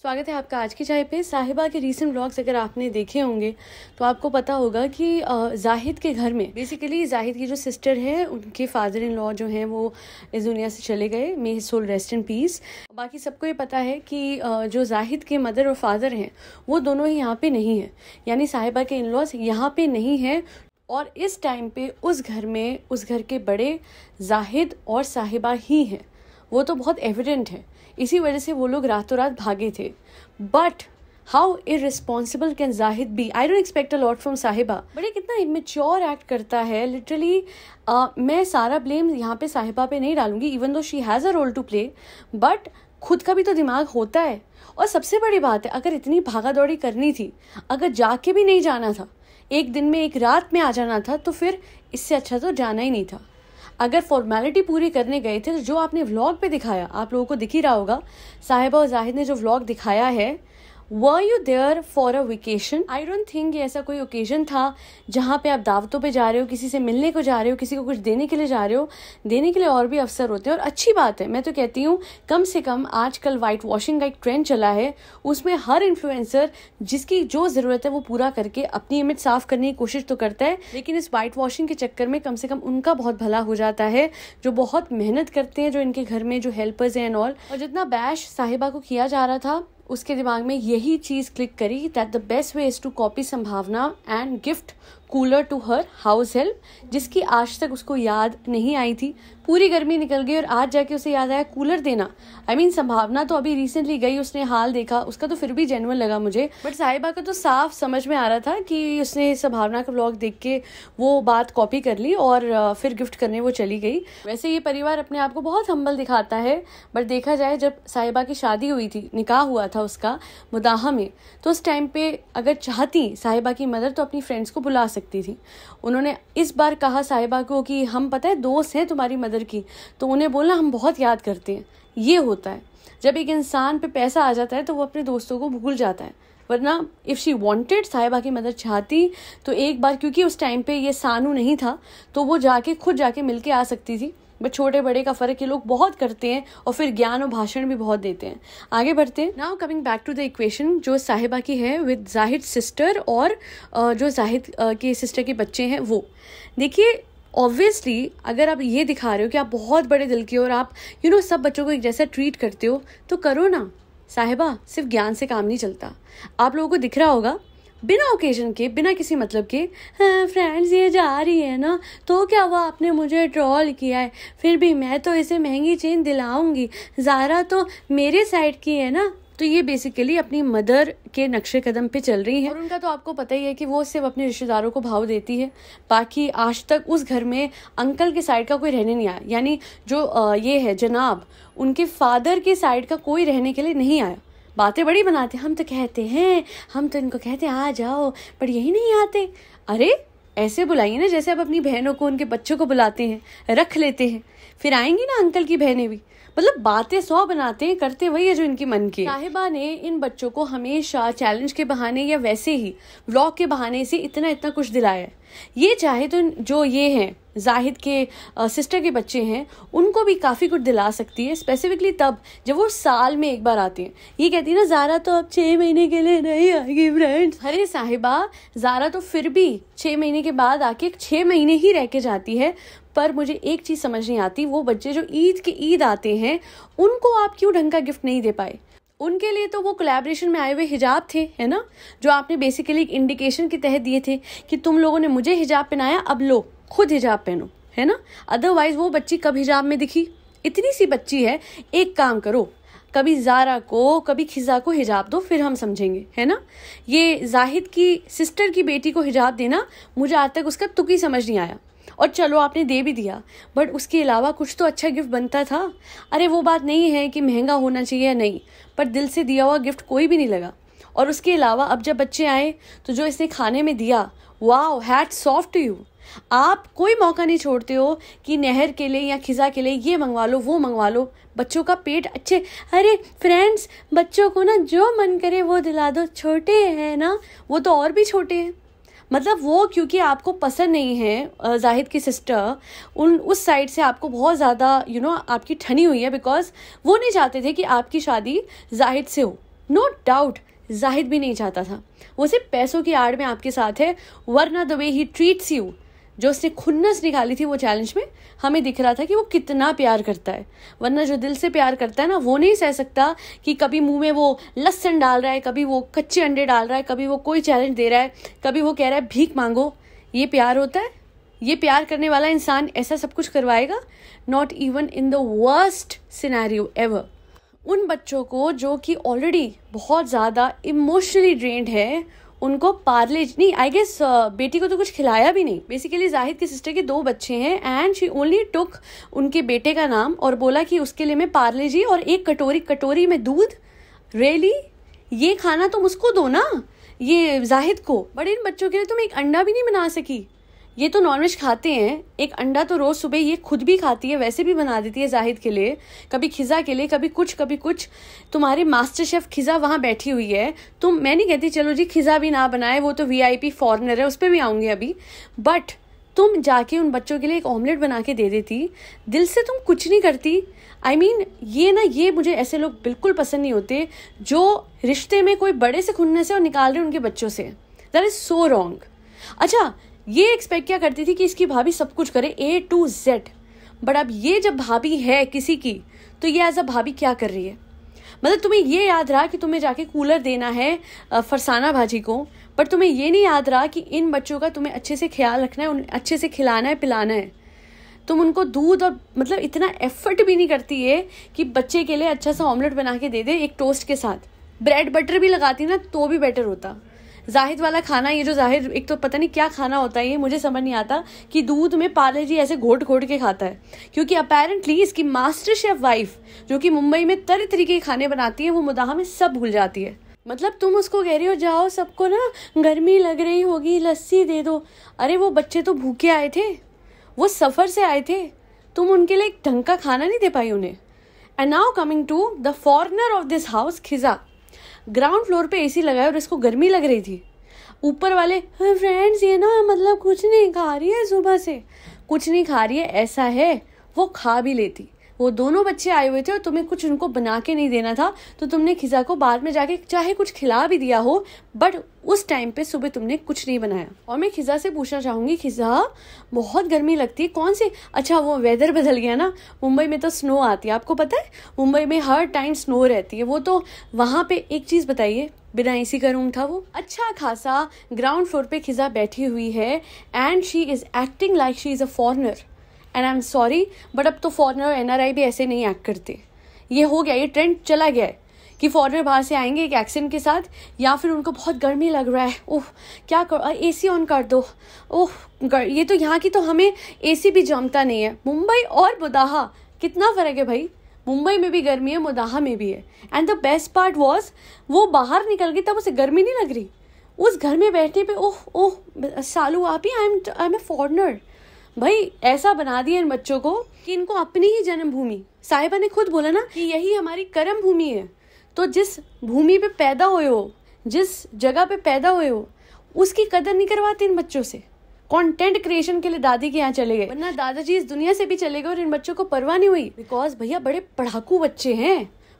स्वागत है आपका आज की चाय पे साहिबा के रीसेंट ब्लॉग्स अगर आपने देखे होंगे तो आपको पता होगा कि जाहिद के घर में बेसिकली जाहिद की जो सिस्टर है उनके फादर इन लॉ जो हैं वो इस दुनिया से चले गए may soul rest in peace बाकी सबको ये पता है कि जो जाहिद के मदर और फादर हैं वो दोनों ही यहाँ पे नहीं हैं यानी साहिबा के इन लॉज यहाँ पे नहीं हैं और इस टाइम पे उस घर में उस घर के बड़े जाहिद और साहिबा ही हैं वो तो बहुत एविडेंट है इसी वजह से वो लोग रातों रात भागे थे but how responsible can Zahid be I don't expect a lot from Sahiba but ये कितना इमेच्योर एक्ट करता है लिटरली मैं सारा ब्लेम यहाँ पे साहिबा पे नहीं डालूंगी even though she has a role to play but खुद का भी तो दिमाग होता है और सबसे बड़ी बात है अगर इतनी भागा दौड़ी करनी थी अगर जाके भी नहीं जाना था एक दिन में एक रात में आ जाना था तो फिर इससे अच्छा तो जाना ही नहीं था अगर फॉर्मेलिटी पूरी करने गए थे तो जो आपने व्लॉग पे दिखाया आप लोगों को दिख ही रहा होगा साहिबा और जाहिद ने जो व्लॉग दिखाया है were you there for a vacation I don't think ये ऐसा कोई ओकेजन था जहाँ पे आप दावतों पे जा रहे हो किसी से मिलने को जा रहे हो किसी को कुछ देने के लिए जा रहे हो देने के लिए और भी अवसर होते हैं और अच्छी बात है मैं तो कहती हूँ कम से कम आजकल वाइट वॉशिंग का एक ट्रेंड चला है उसमें हर इन्फ्लुएंसर जिसकी जो ज़रूरत है वो पूरा करके अपनी इमेज साफ करने की कोशिश तो करता है लेकिन इस वाइट वॉशिंग के चक्कर में कम से कम उनका बहुत भला हो जाता है जो बहुत मेहनत करते हैं जो इनके घर में जो हेल्पर्स हैं एंड ऑल और जितना बैश साहिबा को किया जा रहा था उसके दिमाग में यही चीज़ क्लिक करी that the best way is to copy Sambhavna and gift cooler to her house help जिसकी आज तक उसको याद नहीं आई थी पूरी गर्मी निकल गई और आज जाके उसे याद आया कूलर देना आई I मीन mean, संभावना तो अभी रिसेंटली गई उसने हाल देखा उसका तो फिर भी जेनुअन लगा मुझे बट साहिबा का तो साफ समझ में आ रहा था कि उसने संभावना का ब्लॉग देख के वो बात कॉपी कर ली और फिर गिफ्ट करने वो चली गई वैसे ये परिवार अपने आप को बहुत हम्बल दिखाता है बट देखा जाए जब साहिबा की शादी हुई थी निकाह हुआ था उसका मुदाहा में तो उस टाइम पे अगर चाहती साहिबा की मदर तो अपनी फ्रेंड्स को बुला सकती थी उन्होंने इस बार कहा साहिबा को कि हम पता है दोस्त हैं तुम्हारी मदर फादर की तो उन्हें बोलना हम बहुत याद करते हैं ये होता है जब एक इंसान पे पैसा आ जाता है तो वो अपने दोस्तों को भूल जाता है वरना इफ़ शी वांटेड साहिबा की मदद चाहती तो एक बार क्योंकि उस टाइम पे ये सानू नहीं था तो वो जाके खुद जाके मिल आ सकती थी बट छोटे बड़े का फ़र्क ये लोग बहुत करते हैं और फिर ज्ञान और भाषण भी बहुत देते हैं आगे बढ़ते हैं now coming back to the equation जो साहिबा की है विद जाहिद सिस्टर और जो जाहिद के सिस्टर के बच्चे हैं वो देखिए ऑब्वियसली अगर आप ये दिखा रहे हो कि आप बहुत बड़े दिल के हो और आप यू you नो know, सब बच्चों को एक जैसा ट्रीट करते हो तो करो ना साहिबा सिर्फ ज्ञान से काम नहीं चलता आप लोगों को दिख रहा होगा बिना ओकेजन के बिना किसी मतलब के फ्रेंड्स हाँ, ये जा रही है ना तो क्या हुआ आपने मुझे ट्रॉल किया है फिर भी मैं तो इसे महंगी चेन दिलाऊंगी ज़ारा तो मेरे साइड की है ना तो ये बेसिकली अपनी मदर के नक्शे कदम पे चल रही हैं उनका तो आपको पता ही है कि वो सिर्फ अपने रिश्तेदारों को भाव देती है बाकी आज तक उस घर में अंकल के साइड का कोई रहने नहीं आया यानी जो ये है जनाब उनके फादर के साइड का कोई रहने के लिए नहीं आया बातें बड़ी बनाते हम तो कहते हैं हम तो इनको कहते हैं आ जाओ पर यही नहीं आते अरे ऐसे बुलाइए ना जैसे आप अपनी बहनों को उनके बच्चों को बुलाते हैं रख लेते हैं फिर आएंगी ना अंकल की बहनें भी मतलब बातें सौ बनाते हैं करते वही है जो इनकी मन की साहिबा ने इन बच्चों को हमेशा चैलेंज के बहाने या वैसे ही व्लॉग के बहाने से इतना इतना कुछ दिलाया ये चाहे तो जो ये हैं जाहिद के सिस्टर के बच्चे हैं उनको भी काफ़ी कुछ दिला सकती है स्पेसिफिकली तब जब वो साल में एक बार आती हैं ये कहती है ना ज़ारा तो अब छः महीने के लिए नहीं आएगी फ्रेंड अरे साहिबा ज़ारा तो फिर भी छः महीने के बाद आके छः महीने ही रह के जाती है पर मुझे एक चीज़ समझ नहीं आती वो बच्चे जो ईद के ईद आते हैं उनको आप क्यों ढंग का गिफ्ट नहीं दे पाए उनके लिए तो वो कोलेब्रेशन में आए हुए हिजाब थे है ना जो आपने बेसिकली एक इंडिकेशन के तहत दिए थे कि तुम लोगों ने मुझे हिजाब पहनाया अब लो खुद हिजाब पहनो है ना अदरवाइज वो बच्ची कब हिजाब में दिखी इतनी सी बच्ची है एक काम करो कभी जारा को कभी खिजा को हिजाब दो फिर हम समझेंगे है ना ये जाहिद की सिस्टर की बेटी को हिजाब देना मुझे आज तक उसका तुकी समझ नहीं आया और चलो आपने दे भी दिया बट उसके अलावा कुछ तो अच्छा गिफ्ट बनता था अरे वो बात नहीं है कि महंगा होना चाहिए या नहीं पर दिल से दिया हुआ गिफ्ट कोई भी नहीं लगा और उसके अलावा अब जब बच्चे आए तो जो इसने खाने में दिया wow hat soft to you आप कोई मौका नहीं छोड़ते हो कि नहर के लिए या खिज़ा के लिए ये मंगवा लो वो मंगवा लो बच्चों का पेट अच्छे अरे फ्रेंड्स बच्चों को ना जो मन करे वो दिला दो छोटे हैं ना वो तो और भी छोटे हैं मतलब वो क्योंकि आपको पसंद नहीं है जाहिद की सिस्टर उन उस साइड से आपको बहुत ज़्यादा यू नो आपकी ठनी हुई है बिकॉज वो नहीं चाहते थे कि आपकी शादी जाहिद से हो नो डाउट जाहिद भी नहीं चाहता था वो सिर्फ पैसों की आड़ में आपके साथ है वरना the way he treats you जो उसने खुन्नस निकाली थी वो चैलेंज में हमें दिख रहा था कि वो कितना प्यार करता है वरना जो दिल से प्यार करता है ना वो नहीं सह सकता कि कभी मुंह में वो लहसन डाल रहा है कभी वो कच्चे अंडे डाल रहा है कभी वो कोई चैलेंज दे रहा है कभी वो कह रहा है भीख मांगो ये प्यार होता है ये प्यार करने वाला इंसान ऐसा सब कुछ करवाएगा not even in the worst scenario ever उन बच्चों को जो कि ऑलरेडी बहुत ज़्यादा इमोशनली ड्रेंड है उनको पार्ले नहीं आई गेस uh, बेटी को तो कुछ खिलाया भी नहीं बेसिकली जाहिद के सिस्टर के दो बच्चे हैं एंड शी ओनली टुक उनके बेटे का नाम और बोला कि उसके लिए मैं पार्ले जी और एक कटोरी कटोरी में दूध रेली ये खाना तुम उसको दो ना ये जाहिद को बट इन बच्चों के लिए तुम एक अंडा भी नहीं बना सकी ये तो नॉनवेज खाते हैं एक अंडा तो रोज़ सुबह ये खुद भी खाती है वैसे भी बना देती है जाहिद के लिए कभी खिज़ा के लिए कभी कुछ कभी कुछ तुम्हारे मास्टर शेफ़ खिज़ा वहाँ बैठी हुई है तुम मैं नहीं कहती चलो जी खिज़ा भी ना बनाए वो तो वीआईपी फॉरेनर है उस पर भी आऊँगी अभी बट तुम जाके उन बच्चों के लिए एक ऑमलेट बना के दे देती दिल से तुम कुछ नहीं करती आई I मीन mean, ये ना ये मुझे ऐसे लोग बिल्कुल पसंद नहीं होते जो रिश्ते में कोई बड़े से खुनने से और निकाल रहे उनके बच्चों say that is so wrong अच्छा ये एक्सपेक्ट क्या करती थी कि इसकी भाभी सब कुछ करे ए टू जेड बट अब ये जब भाभी है किसी की तो ये एज अ भाभी क्या कर रही है मतलब तुम्हें ये याद रहा कि तुम्हें जाके कूलर देना है फरसाना भाजी को पर तुम्हें ये नहीं याद रहा कि इन बच्चों का तुम्हें अच्छे से ख्याल रखना है उन्हें अच्छे से खिलाना है पिलाना है तुम उनको दूध और मतलब इतना एफर्ट भी नहीं करती है कि बच्चे के लिए अच्छा सा ऑमलेट बना के दे दे एक टोस्ट के साथ ब्रेड बटर भी लगाती ना तो भी बेटर होता जाहिद वाला खाना ये जो जाहिर एक तो पता नहीं क्या खाना होता है ये मुझे समझ नहीं आता कि दूध में पाले जी ऐसे घोट घोट के खाता है क्योंकि अपेरेंटली इसकी मास्टर शेफ वाइफ जो कि मुंबई में तरह तरीके के खाने बनाती है वो मुदाह में सब भूल जाती है मतलब तुम उसको कह रही हो जाओ सबको ना गर्मी लग रही होगी लस्सी दे दो अरे वो बच्चे तो भूखे आए थे वो सफ़र से आए थे तुम उनके लिए एक ढंग का खाना नहीं दे पाई उन्हें and now coming to the foreigner of this house Khiza ground floor पे एसी लगाया और इसको गर्मी लग रही थी ऊपर वाले फ्रेंड्स हाँ, ये ना मतलब कुछ नहीं खा रही है सुबह से कुछ नहीं खा रही है ऐसा है वो खा भी लेती वो दोनों बच्चे आए हुए थे और तुम्हें कुछ उनको बना के नहीं देना था तो तुमने खिजा को बाद में जाके चाहे कुछ खिला भी दिया हो बट उस टाइम पे सुबह तुमने कुछ नहीं बनाया और मैं खिजा से पूछना चाहूंगी खिजा बहुत गर्मी लगती है कौन सी अच्छा वो वेदर बदल गया ना मुंबई में तो स्नो आती है आपको पता है मुंबई में हर टाइम स्नो रहती है वो तो वहाँ पे एक चीज़ बताइए बिना इसी का रूम था वो अच्छा खासा ग्राउंड फ्लोर पे खिजा बैठी हुई है and she is acting like she is a foreigner and I am sorry but अब तो फॉरनर एन भी ऐसे नहीं एक्ट करते ये हो गया ये ट्रेंड चला गया है कि फॉरनर बाहर से आएंगे एक एक्सेंट के साथ या फिर उनको बहुत गर्मी लग रहा है ओह क्या कर ए सी ऑन कर दो ओह ये तो यहाँ की तो हमें ए सी भी जमता नहीं है मुंबई और बुदाहा कितना फ़र्क है भाई मुंबई में भी गर्मी है मुदाहा में भी है and the best part was वो बाहर निकल गई तब उसे गर्मी नहीं लग रही उस घर में बैठने पे ओह ओह सालू आप ही I am I am a foreigner भाई ऐसा बना दिया इन बच्चों को कि इनको अपनी ही जन्मभूमि साहिबा ने खुद बोला ना कि यही हमारी कर्म भूमि है तो जिस भूमि पे पैदा हुए हो जिस जगह पे पैदा हुए हो उसकी कदर नहीं करवाते इन बच्चों से कंटेंट क्रिएशन के लिए दादी के यहाँ चले गए वरना दादाजी इस दुनिया से भी चले गए और इन बच्चों को परवाह नहीं हुई बिकॉज भैया बड़े पढ़ाकू बच्चे हैं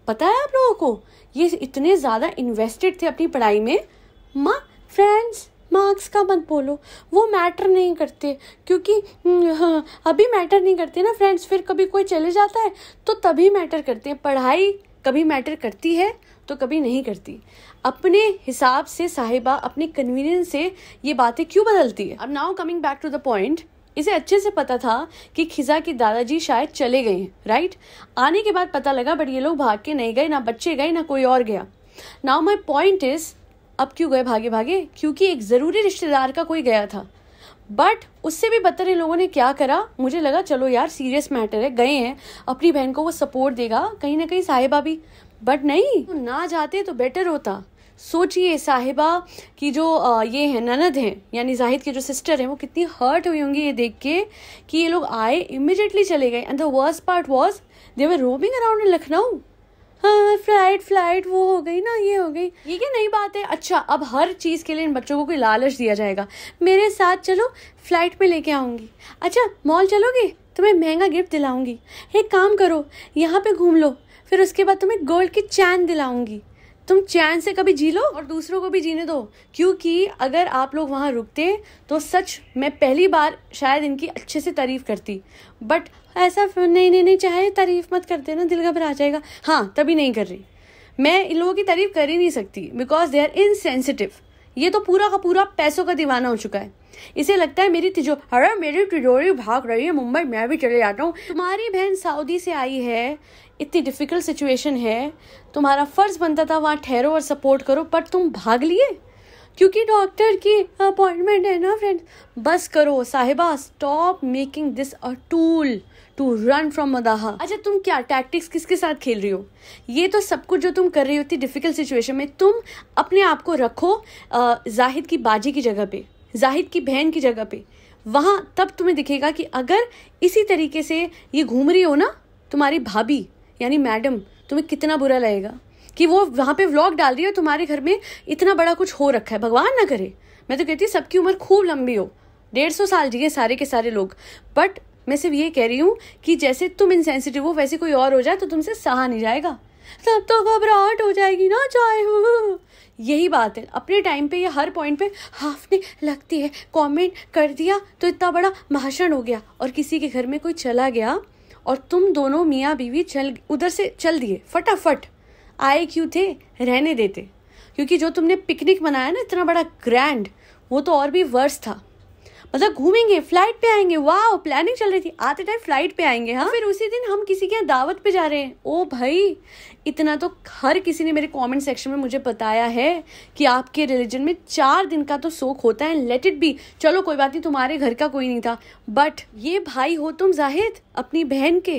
पता है आप लोगों को ये इतने ज़्यादा इन्वेस्टेड थे अपनी पढ़ाई में माँ फ्रेंड्स मार्क्स का मत बोलो वो मैटर नहीं करते क्योंकि हम्म, हाँ, अभी मैटर नहीं करते ना फ्रेंड्स फिर कभी कोई चले जाता है तो तभी मैटर करते हैं पढ़ाई कभी मैटर करती है तो कभी नहीं करती अपने हिसाब से साहिबा अपने कन्वीनियंस से ये बातें क्यों बदलती है अब now coming back to the point इसे अच्छे से पता था कि खिजा के दादाजी शायद चले गए राइट आने के बाद पता लगा बट ये लोग भाग के नहीं गए ना बच्चे गए ना कोई और गया नाउ माई पॉइंट इज अब क्यों गए भागे भागे क्योंकि एक ज़रूरी रिश्तेदार का कोई गया था बट उससे भी बदतर इन लोगों ने क्या करा मुझे लगा चलो यार सीरियस मैटर है गए हैं अपनी बहन को वो सपोर्ट देगा कहीं ना कहीं साहिबा भी बट नहीं तो ना जाते तो बेटर होता सोचिए साहिबा की जो ये है ननद हैं यानी जाहिद की जो सिस्टर हैं वो कितनी हर्ट हुई होंगी ये देख के कि ये लोग आए इमिजिएटली चले गए and the worst part was they were roaming around in Lucknow हाँ फ्लाइट फ्लाइट वो हो गई ना ये हो गई ये क्या नई बात है अच्छा अब हर चीज़ के लिए इन बच्चों को कोई लालच दिया जाएगा मेरे साथ चलो फ्लाइट में लेके आऊँगी अच्छा मॉल चलोगे तुम्हें महंगा गिफ्ट दिलाऊँगी एक काम करो यहाँ पे घूम लो फिर उसके बाद तुम्हें गोल्ड की चैन दिलाऊँगी तुम चैन से कभी जी लो और दूसरों को भी जीने दो क्योंकि अगर आप लोग वहाँ रुकते तो सच मैं पहली बार शायद इनकी अच्छे से तारीफ करती बट ऐसा नहीं नहीं नहीं चाहे तारीफ मत करते ना दिल घबरा जाएगा हाँ तभी नहीं कर रही मैं इन लोगों की तारीफ कर ही नहीं सकती बिकॉज दे आर इनसेंसिटिव ये तो पूरा का पूरा पैसों का दीवाना हो चुका है इसे लगता है मेरी तिजो अरे मेरी तिजोरी भाग रही है मुंबई मैं भी चले जाता हूँ तुम्हारी बहन सऊदी से आई है इतनी डिफ़िकल्ट सिचुएशन है तुम्हारा फ़र्ज़ बनता था वहाँ ठहरो और सपोर्ट करो पर तुम भाग लिए क्योंकि डॉक्टर की अपॉइंटमेंट है ना फ्रेंड बस करो Sahiba stop making this a tool to run from मदाहा अच्छा तुम क्या टैक्टिक्स किसके साथ खेल रही हो ये तो सब कुछ जो तुम कर रही होती डिफ़िकल्ट सिचुएशन में तुम अपने आप को रखो जाहिद की बाजी की जगह पे जाहिद की बहन की जगह पे वहाँ तब तुम्हें दिखेगा कि अगर इसी तरीके से ये घूम रही हो ना तुम्हारी भाभी यानी मैडम तुम्हें कितना बुरा लगेगा कि वो वहां पे व्लॉग डाल रही है तुम्हारे घर में इतना बड़ा कुछ हो रखा है भगवान ना करे मैं तो कहती हूँ सबकी उम्र खूब लंबी हो डेढ़ सौ साल जिए सारे के सारे लोग बट मैं सिर्फ ये कह रही हूँ कि जैसे तुम इनसेंसिटिव हो वैसे कोई और हो जाए तो तुमसे सहा नहीं जाएगा तब तो घबराहट हो जाएगी ना चाहे यही बात है अपने टाइम पे या हर पॉइंट पे हाफने लगती है कमेंट कर दिया तो इतना बड़ा भाषण हो गया और किसी के घर में कोई चला गया और तुम दोनों मियाँ बीवी चल उधर से चल दिए फटाफट आए क्यों थे रहने देते क्योंकि जो तुमने पिकनिक मनाया ना इतना बड़ा ग्रैंड वो तो और भी वर्स था मतलब घूमेंगे फ्लाइट पे आएंगे वाह प्लानिंग चल रही थी आते टाइम फ्लाइट पे आएंगे हाँ फिर उसी दिन हम किसी के यहाँ दावत पे जा रहे हैं ओ भाई इतना तो हर किसी ने मेरे कमेंट सेक्शन में मुझे बताया है कि आपके रिलीजन में चार दिन का तो शोक होता है लेट इट बी चलो कोई बात नहीं तुम्हारे घर का कोई नहीं था बट ये भाई हो तुम जाहिद अपनी बहन के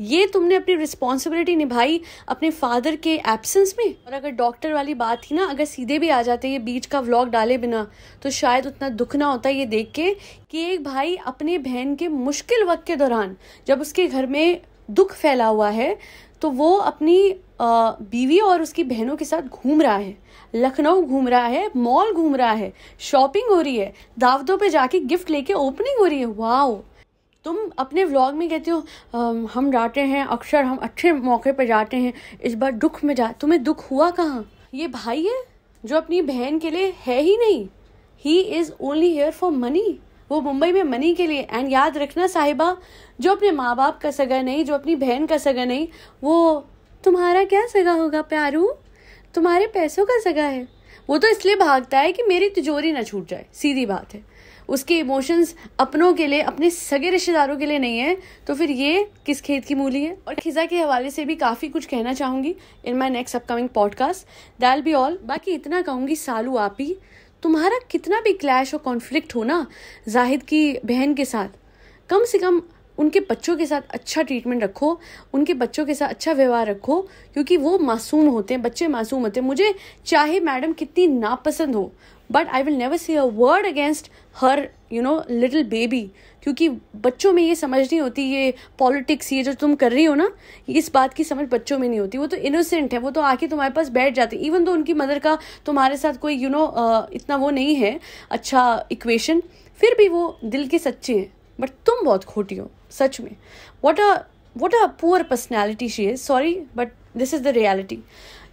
ये तुमने अपनी रिस्पॉन्सिबिलिटी निभाई अपने फादर के एब्सेंस में और अगर डॉक्टर वाली बात थी ना अगर सीधे भी आ जाते ये बीच का व्लॉग डाले बिना तो शायद उतना दुख ना होता ये देख के कि एक भाई अपने बहन के मुश्किल वक्त के दौरान जब उसके घर में दुख फैला हुआ है तो वो अपनी बीवी और उसकी बहनों के साथ घूम रहा है लखनऊ घूम रहा है मॉल घूम रहा है शॉपिंग हो रही है दावतों पे जाके गिफ्ट लेके ओपनिंग हो रही है वाओ तुम अपने व्लॉग में कहते हो हम जाते हैं अक्सर हम अच्छे मौके पर जाते हैं इस बार दुख में जा तुम्हें दुख हुआ कहाँ ये भाई है जो अपनी बहन के लिए है ही नहीं he is only here for money वो मुंबई में मनी के लिए एंड याद रखना साहिबा जो अपने माँ बाप का सगा नहीं जो अपनी बहन का सगा नहीं वो तुम्हारा क्या सगा होगा प्यारू तुम्हारे पैसों का सगा है वो तो इसलिए भागता है कि मेरी तिजोरी ना छूट जाए सीधी बात है उसके इमोशंस अपनों के लिए अपने सगे रिश्तेदारों के लिए नहीं है तो फिर ये किस खेत की मूली है और खिज़ा के हवाले से भी काफ़ी कुछ कहना चाहूँगी in my next upcoming podcast that'll be all बाकी इतना कहूँगी सालू आप ही तुम्हारा कितना भी क्लैश और कॉन्फ्लिक्ट हो ना जाहिद की बहन के साथ कम से कम उनके बच्चों के साथ अच्छा ट्रीटमेंट रखो उनके बच्चों के साथ अच्छा व्यवहार रखो क्योंकि वो मासूम होते हैं बच्चे मासूम होते हैं मुझे चाहे मैडम कितनी नापसंद हो but I will never see a word against her you know little baby क्योंकि बच्चों में ये समझ नहीं होती ये पॉलिटिक्स ये जो तुम कर रही हो ना इस बात की समझ बच्चों में नहीं होती वो तो इनोसेंट है वो तो आके तुम्हारे पास बैठ जाते इवन तो उनकी मदर का तुम्हारे साथ कोई यू you नो know, इतना वो नहीं है अच्छा इक्वेशन फिर भी वो दिल के सच्चे हैं बट तुम बहुत खोटी हो सच में what a what a poor personality she is sorry but this is the reality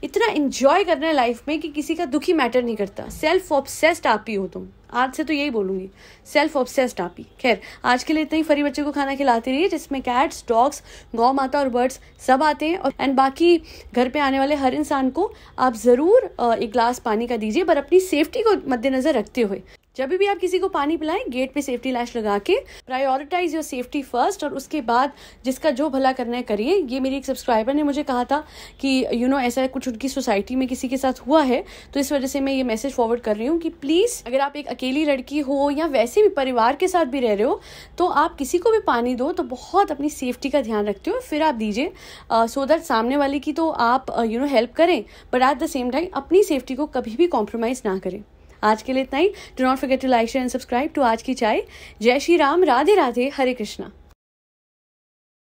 इतना इंजॉय करना है लाइफ में कि किसी का दुखी मैटर नहीं करता सेल्फ ऑब्सेस्ड आप ही हो तुम आज से तो यही बोलूंगी सेल्फ ऑब्सेस्ड आप ही खैर आज के लिए इतना ही फरी बच्चे को खाना खिलाती रही जिसमें कैट्स डॉग्स गौ माता और बर्ड्स सब आते हैं और एंड बाकी घर पे आने वाले हर इंसान को आप ज़रूर एक ग्लास पानी का दीजिए पर अपनी सेफ्टी को मद्देनज़र रखते हुए जब भी आप किसी को पानी पिलाएं गेट पे सेफ्टी लैश लगा के प्रायोरिटाइज योर सेफ्टी फर्स्ट और उसके बाद जिसका जो भला करना है करिए ये मेरी एक सब्सक्राइबर ने मुझे कहा था कि यू you नो know, ऐसा कुछ उनकी सोसाइटी में किसी के साथ हुआ है तो इस वजह से मैं ये मैसेज फॉरवर्ड कर रही हूँ कि प्लीज़ अगर आप एक अकेली लड़की हो या वैसे भी परिवार के साथ भी रह रहे हो तो आप किसी को भी पानी दो तो बहुत अपनी सेफ्टी का ध्यान रखते हो फिर आप दीजिए सो दैट सामने वाले की तो आप यू नो हेल्प करें but at the same time अपनी सेफ्टी को कभी भी कॉम्प्रोमाइज़ ना करें आज के लिए इतना ही do not forget to like share and subscribe to आज की चाय जय श्री राम राधे राधे हरे कृष्णा